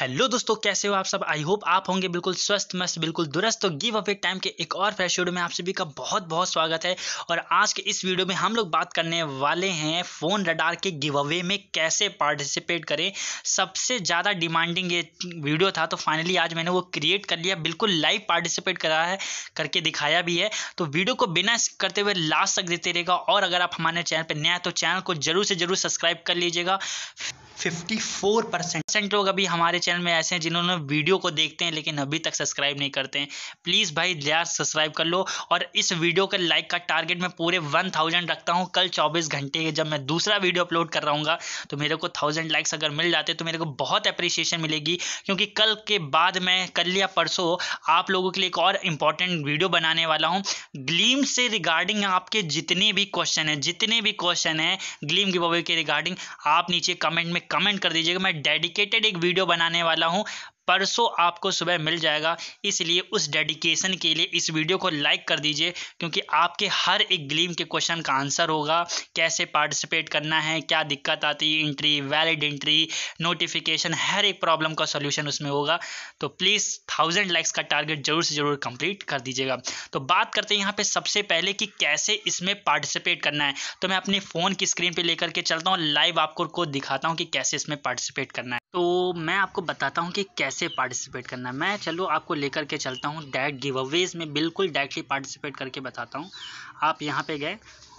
hello दोस्तों कैसे हो आप सब आई होप आप होंगे बिल्कुल स्वस्थ मस्त बिल्कुल दुरुस्त तो गिव अवे टाइम के एक और फ्रेश वीडियो में आप सभी का बहुत बहुत स्वागत है और आज के इस वीडियो में हम लोग बात करने वाले हैं फ़ोन रडार के गिव अवे में कैसे पार्टिसिपेट करें सबसे ज़्यादा डिमांडिंग ये वीडियो था तो फाइनली आज मैंने वो क्रिएट कर लिया बिल्कुल लाइव पार्टिसिपेट करा है करके दिखाया भी है तो वीडियो को बिना करते हुए लास्ट तक देते रहेगा और अगर आप हमारे चैनल पर नया तो चैनल को जरूर से ज़रूर सब्सक्राइब कर लीजिएगा 54 परसेंट लोग अभी हमारे चैनल में ऐसे हैं जिन्होंने वीडियो को देखते हैं लेकिन अभी तक सब्सक्राइब नहीं करते हैं प्लीज़ भाई यार सब्सक्राइब कर लो और इस वीडियो के लाइक का टारगेट मैं पूरे 1000 रखता हूँ कल 24 घंटे के जब मैं दूसरा वीडियो अपलोड कर रहा हूँ तो मेरे को थाउजेंड लाइक्स अगर मिल जाते तो मेरे को बहुत अप्रिसिएशन मिलेगी क्योंकि कल के बाद मैं कल या परसों आप लोगों के लिए एक और इम्पॉर्टेंट वीडियो बनाने वाला हूँ ग्लीम से रिगार्डिंग आपके जितने भी क्वेश्चन हैं जितने भी क्वेश्चन हैं ग्लीम गिव के रिगार्डिंग आप नीचे कमेंट में कमेंट कर दीजिएगा मैं डेडिकेटेड एक वीडियो बनाने वाला हूँ परसों आपको सुबह मिल जाएगा इसलिए उस डेडिकेशन के लिए इस वीडियो को लाइक कर दीजिए क्योंकि आपके हर एक ग्लीम के क्वेश्चन का आंसर होगा कैसे पार्टिसिपेट करना है क्या दिक्कत आती है इंट्री वैलिड इंट्री नोटिफिकेशन हर एक प्रॉब्लम का सोल्यूशन उसमें होगा तो प्लीज़ थाउजेंड लाइक्स का टारगेट जरूर से जरूर कंप्लीट कर दीजिएगा तो बात करते हैं यहाँ पर सबसे पहले कि कैसे इसमें पार्टिसिपेट करना है तो मैं अपने फ़ोन की स्क्रीन पर लेकर के चलता हूँ लाइव आपको को दिखाता हूँ कि कैसे इसमें पार्टिसिपेट करना है तो मैं आपको बताता हूँ कि कैसे पार्टिसिपेट करना है मैं चलो आपको लेकर के चलता हूँ डायरेक्ट गिव अवेज में बिल्कुल डायरेक्टली पार्टिसिपेट करके बताता हूँ आप यहाँ पे गए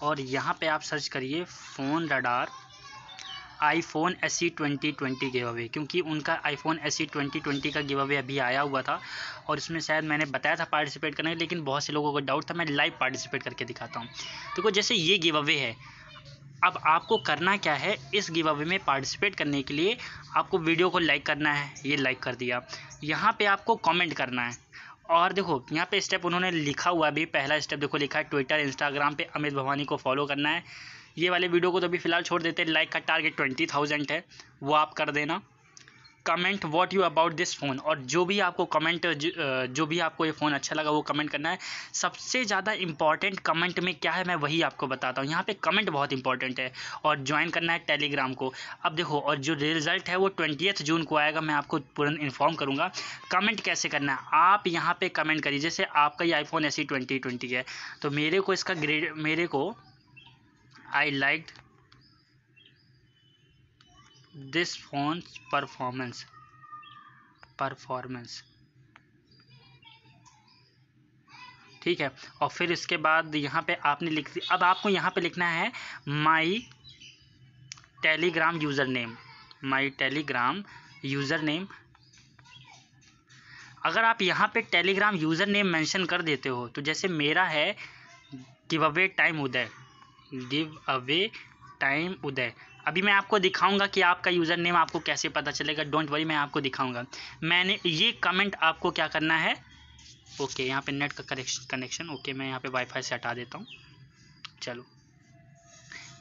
और यहाँ पे आप सर्च करिए phone radar iPhone S C twenty twenty give अवे क्योंकि उनका iPhone S C twenty twenty का गिव अवे अभी आया हुआ था और इसमें शायद मैंने बताया था पार्टिसिपेट करने लेकिन बहुत से लोगों को डाउट था मैं लाइव पार्टिसिपेट करके दिखाता हूँ देखो तो जैसे ये गिव अवे है अब आपको करना क्या है इस गिव अवे में पार्टिसिपेट करने के लिए आपको वीडियो को लाइक करना है ये लाइक कर दिया यहाँ पे आपको कमेंट करना है और देखो यहाँ पे स्टेप उन्होंने लिखा हुआ भी पहला स्टेप देखो लिखा है ट्विटर इंस्टाग्राम पे अमित भवानी को फॉलो करना है ये वाले वीडियो को तो अभी फ़िलहाल छोड़ देते हैं लाइक का टारगेट ट्वेंटी थाउजेंड है वो आप कर देना comment what you about this phone और जो भी आपको कमेंट जो, जो भी आपको ये फ़ोन अच्छा लगा वो कमेंट करना है सबसे ज़्यादा इंपॉर्टेंट कमेंट में क्या है मैं वही आपको बताता हूँ यहाँ पे कमेंट बहुत इंपॉर्टेंट है और ज्वाइन करना है टेलीग्राम को अब देखो और जो रिजल्ट है वो ट्वेंटी जून को आएगा मैं आपको तुरंत इन्फॉर्म करूँगा कमेंट कैसे करना है आप यहाँ पर कमेंट करिए जैसे आपका ये आईफोन ट्वेंटी है तो मेरे को इसका ग्रेड मेरे को I like this phone performance performance ठीक है और फिर इसके बाद यहाँ पे आपने लिख दी अब आपको यहाँ पे लिखना है my Telegram user name my Telegram user name अगर आप यहाँ पे टेलीग्राम यूज़र नेम मेंशन कर देते हो तो जैसे मेरा है give away time Uday give away time Uday अभी मैं आपको दिखाऊंगा कि आपका यूज़र नेम आपको कैसे पता चलेगा डोंट वरी मैं आपको दिखाऊंगा मैंने ये कमेंट आपको क्या करना है ओके यहाँ पे नेट का कनेक्शन कनेक्शन ओके मैं यहाँ पे वाईफाई से हटा देता हूँ चलो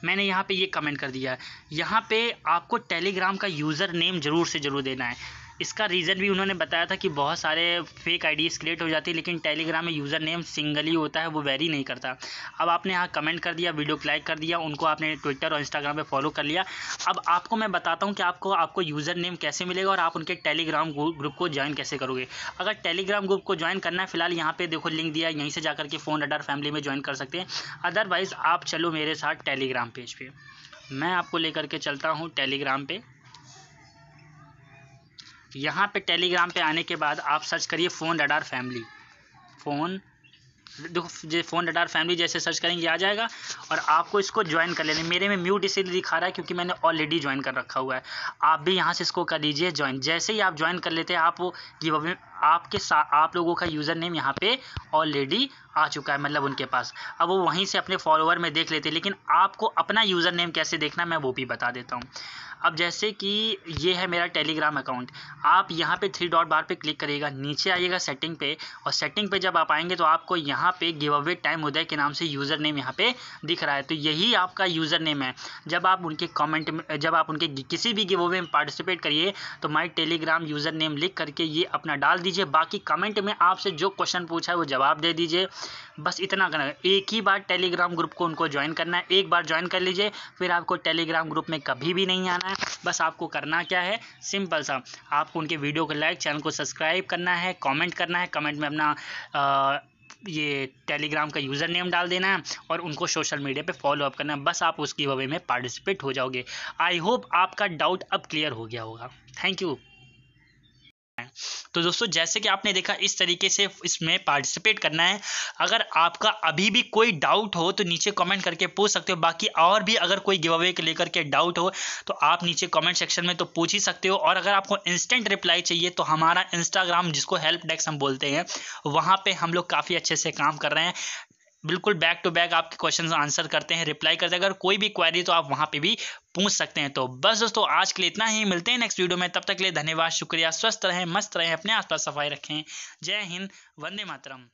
मैंने यहाँ पे ये कमेंट कर दिया है यहाँ पे आपको टेलीग्राम का यूज़र नेम ज़रूर से ज़रूर देना है इसका रीज़न भी उन्होंने बताया था कि बहुत सारे फेक आईडीज़ क्रिएट हो जाती है लेकिन टेलीग्राम में यूज़र नेम सिंगल ही होता है वो वेरी नहीं करता अब आपने यहाँ कमेंट कर दिया वीडियो को लाइक कर दिया उनको आपने ट्विटर और इंस्टाग्राम पर फॉलो कर लिया अब आपको मैं बताता हूँ कि आपको आपको यूज़र नेम कैसे मिलेगा और आप उनके टेलीग्राम ग्रुप को ज्वाइन कैसे करोगे अगर टेलीग्राम ग्रुप को ज्वाइन करना है फिलहाल यहाँ पर देखो लिंक दिया यहीं से जाकर के फ़ोन अडर फैमिली में ज्वाइन कर सकते हैं अदरवाइज़ आप चलो मेरे साथ टेलीग्राम पेज पर मैं आपको लेकर के चलता हूँ टेलीग्राम पे यहाँ पे टेलीग्राम पे आने के बाद आप सर्च करिए फ़ोन रडार फैमिली फ़ोन देखो जो फ़ोन रडार फैमिली जैसे सर्च करेंगे आ जाएगा और आपको इसको ज्वाइन कर लेना मेरे में म्यूट इसीलिए दिखा रहा है क्योंकि मैंने ऑलरेडी ज्वाइन कर रखा हुआ है आप भी यहाँ से इसको कर लीजिए ज्वाइन जैसे ही आप ज्वाइन कर लेते हैं आप वो आपके साथ आप लोगों का यूज़र नेम यहाँ पे ऑलरेडी आ चुका है मतलब उनके पास अब वो वहीं से अपने फॉलोअर में देख लेते हैं लेकिन आपको अपना यूज़र नेम कैसे देखना मैं वो भी बता देता हूँ अब जैसे कि ये है मेरा टेलीग्राम अकाउंट आप यहाँ पे थ्री डॉट बार पे क्लिक करिएगा नीचे आइएगा सेटिंग पे और सेटिंग पे जब आप आएंगे तो आपको यहाँ पे गिव अवे टाइम उदय के नाम से यूज़र नेम यहाँ पे दिख रहा है तो यही आपका यूज़र नेम है जब आप उनके कमेंट में जब आप उनके किसी भी गिव अवे में पार्टिसिपेट करिए तो माई टेलीग्राम यूज़र नेम लिख करके ये अपना डाल दीजिए दीजिए बाकी कमेंट में आपसे जो क्वेश्चन पूछा है वो जवाब दे दीजिए बस इतना करना एक ही बार टेलीग्राम ग्रुप को उनको ज्वाइन करना है एक बार ज्वाइन कर लीजिए फिर आपको टेलीग्राम ग्रुप में कभी भी नहीं आना है बस आपको करना क्या है सिंपल सा आपको उनके वीडियो को लाइक चैनल को सब्सक्राइब करना है कॉमेंट करना है कमेंट में अपना आ, ये टेलीग्राम का यूज़र नेम डाल देना है और उनको सोशल मीडिया पे फॉलो अप करना है बस आप उसकी वे में पार्टिसिपेट हो जाओगे आई होप आपका डाउट अब क्लियर हो गया होगा थैंक यू तो दोस्तों जैसे कि आपने देखा इस तरीके से इसमें पार्टिसिपेट करना है अगर आपका अभी भी कोई डाउट हो तो नीचे कमेंट करके पूछ सकते हो बाकी और भी अगर कोई गिव अवे के लेकर के डाउट हो तो आप नीचे कमेंट सेक्शन में तो पूछ ही सकते हो और अगर आपको इंस्टेंट रिप्लाई चाहिए तो हमारा इंस्टाग्राम जिसको हेल्प डेस्क हम बोलते हैं वहाँ पर हम लोग काफ़ी अच्छे से काम कर रहे हैं बिल्कुल बैक टू बैक आपके क्वेश्चन आंसर करते हैं रिप्लाई करते हैं अगर कोई भी क्वेरी तो आप वहाँ पे भी पूछ सकते हैं तो बस दोस्तों आज के लिए इतना ही मिलते हैं नेक्स्ट वीडियो में तब तक के लिए धन्यवाद शुक्रिया स्वस्थ रहें मस्त रहें अपने आसपास सफाई रखें जय हिंद वंदे मातरम